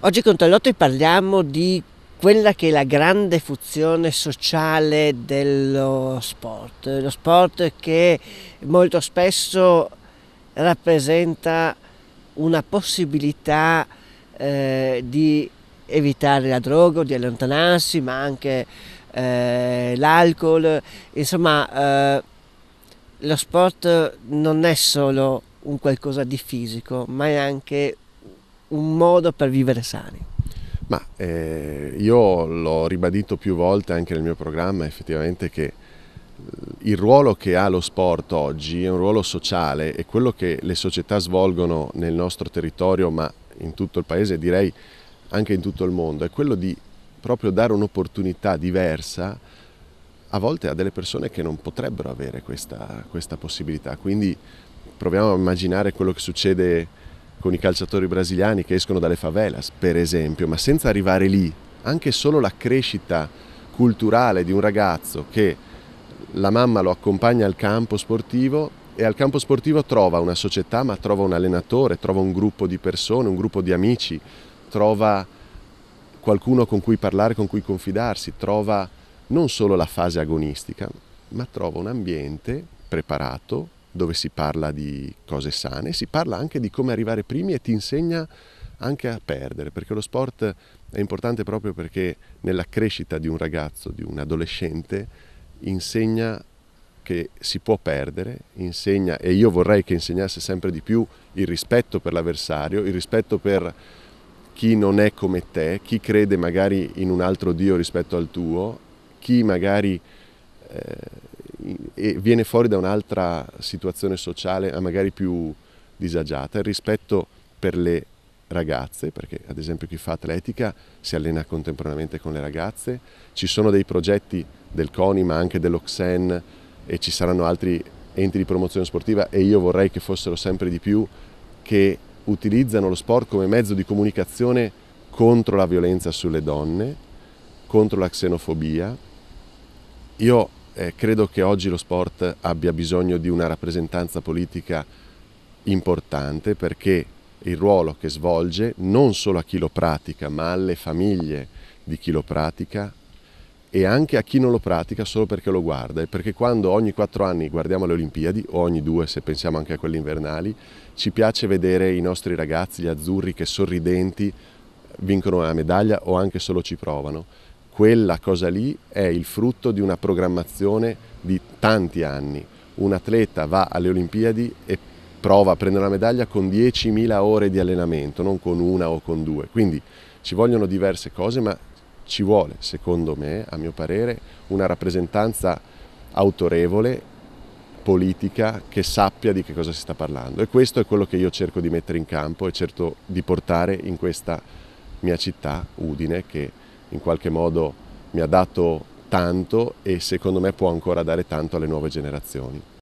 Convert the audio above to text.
Oggi con Tallotto parliamo di quella che è la grande funzione sociale dello sport, lo sport che molto spesso rappresenta una possibilità eh, di evitare la droga, di allontanarsi, ma anche eh, l'alcol, insomma eh, lo sport non è solo un qualcosa di fisico, ma è anche un modo per vivere sani? Ma eh, io l'ho ribadito più volte anche nel mio programma effettivamente che eh, il ruolo che ha lo sport oggi è un ruolo sociale e quello che le società svolgono nel nostro territorio ma in tutto il paese direi anche in tutto il mondo è quello di proprio dare un'opportunità diversa a volte a delle persone che non potrebbero avere questa, questa possibilità quindi proviamo a immaginare quello che succede con i calciatori brasiliani che escono dalle favelas, per esempio, ma senza arrivare lì, anche solo la crescita culturale di un ragazzo che la mamma lo accompagna al campo sportivo e al campo sportivo trova una società, ma trova un allenatore, trova un gruppo di persone, un gruppo di amici, trova qualcuno con cui parlare, con cui confidarsi, trova non solo la fase agonistica, ma trova un ambiente preparato, dove si parla di cose sane, si parla anche di come arrivare primi e ti insegna anche a perdere, perché lo sport è importante proprio perché nella crescita di un ragazzo, di un adolescente, insegna che si può perdere, insegna, e io vorrei che insegnasse sempre di più il rispetto per l'avversario, il rispetto per chi non è come te, chi crede magari in un altro Dio rispetto al tuo, chi magari eh, e viene fuori da un'altra situazione sociale eh, magari più disagiata, il rispetto per le ragazze, perché ad esempio chi fa atletica si allena contemporaneamente con le ragazze, ci sono dei progetti del CONI ma anche dell'Oxen e ci saranno altri enti di promozione sportiva e io vorrei che fossero sempre di più che utilizzano lo sport come mezzo di comunicazione contro la violenza sulle donne, contro la xenofobia. Io eh, credo che oggi lo sport abbia bisogno di una rappresentanza politica importante perché il ruolo che svolge non solo a chi lo pratica ma alle famiglie di chi lo pratica e anche a chi non lo pratica solo perché lo guarda e perché quando ogni quattro anni guardiamo le Olimpiadi o ogni due se pensiamo anche a quelle invernali ci piace vedere i nostri ragazzi, gli azzurri che sorridenti vincono una medaglia o anche solo ci provano quella cosa lì è il frutto di una programmazione di tanti anni. Un atleta va alle Olimpiadi e prova a prendere la medaglia con 10.000 ore di allenamento, non con una o con due. Quindi ci vogliono diverse cose, ma ci vuole, secondo me, a mio parere, una rappresentanza autorevole politica che sappia di che cosa si sta parlando e questo è quello che io cerco di mettere in campo e cerco di portare in questa mia città, Udine, che in qualche modo mi ha dato tanto e secondo me può ancora dare tanto alle nuove generazioni.